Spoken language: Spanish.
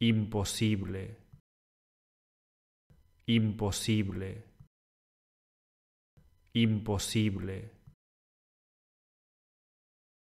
imposible, imposible, imposible.